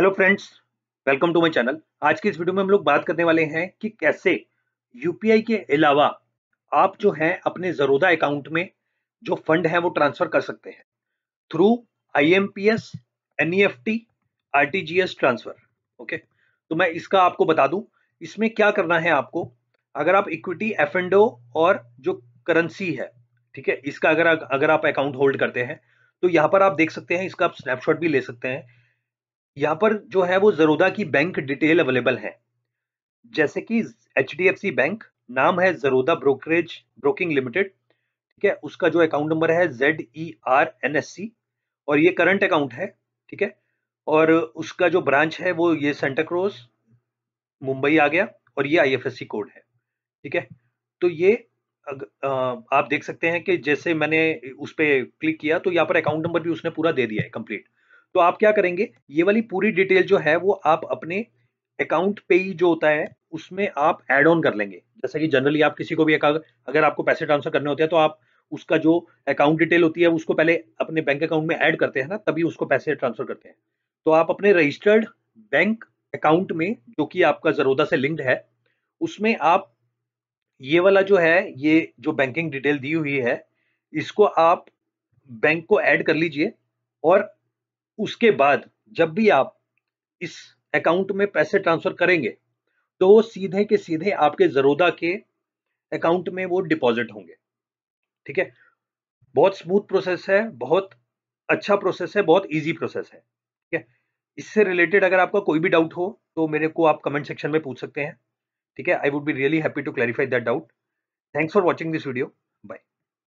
hello friends welcome to my channel आज की इस वीडियो में हम लोग बात करने वाले हैं कि कैसे यूपीआई के अलावा आप जो हैं अपने जरोदा अकाउंट में जो फंड है वो ट्रांसफर कर सकते हैं through IMPS NEFT RTGS transfer okay तो मैं इसका आपको बता दूं इसमें क्या करना है आपको अगर आप इक्विटी एफ और जो करेंसी है ठीक है इसका अगर अगर आप अकाउंट होल्ड करते हैं तो यहाँ पर आप देख सकते हैं इसका आप स्नैपशॉट भी ले सकते हैं यहाँ पर जो है वो जरोदा की बैंक डिटेल अवेलेबल है जैसे कि एच बैंक नाम है जरोदा ब्रोकरेज ब्रोकिंग लिमिटेड ठीक है उसका जो अकाउंट नंबर है Z E R N S C और ये करंट अकाउंट है ठीक है और उसका जो ब्रांच है वो ये सेंटा क्रोस मुंबई आ गया और ये आई कोड है ठीक है तो ये आप देख सकते हैं कि जैसे मैंने उस पर क्लिक किया तो यहाँ पर अकाउंट नंबर भी उसने पूरा दे दिया है कंप्लीट तो आप क्या करेंगे ये वाली पूरी डिटेल जो है वो आप अपने अकाउंट पे ही जो होता है उसमें आप एड ऑन कर लेंगे जैसे कि जनरली आप किसी को भी अगर आपको पैसे ट्रांसफर करने होते हैं तो आप उसका जो अकाउंट डिटेल होती है उसको पहले अपने बैंक अकाउंट में ऐड करते हैं ना तभी उसको पैसे ट्रांसफर करते हैं तो आप अपने रजिस्टर्ड बैंक अकाउंट में जो कि आपका जरोदा से लिंक्ड है उसमें आप ये वाला जो है ये जो बैंकिंग डिटेल दी हुई है इसको आप बैंक को ऐड कर लीजिए और उसके बाद जब भी आप इस अकाउंट में पैसे ट्रांसफर करेंगे तो वो सीधे के सीधे आपके जरोदा के अकाउंट में वो डिपॉजिट होंगे ठीक है बहुत स्मूथ प्रोसेस है बहुत अच्छा प्रोसेस है बहुत इजी प्रोसेस है ठीक है इससे रिलेटेड अगर आपका कोई भी डाउट हो तो मेरे को आप कमेंट सेक्शन में पूछ सकते हैं ठीक है I would be really happy to clarify that doubt thanks for watching this video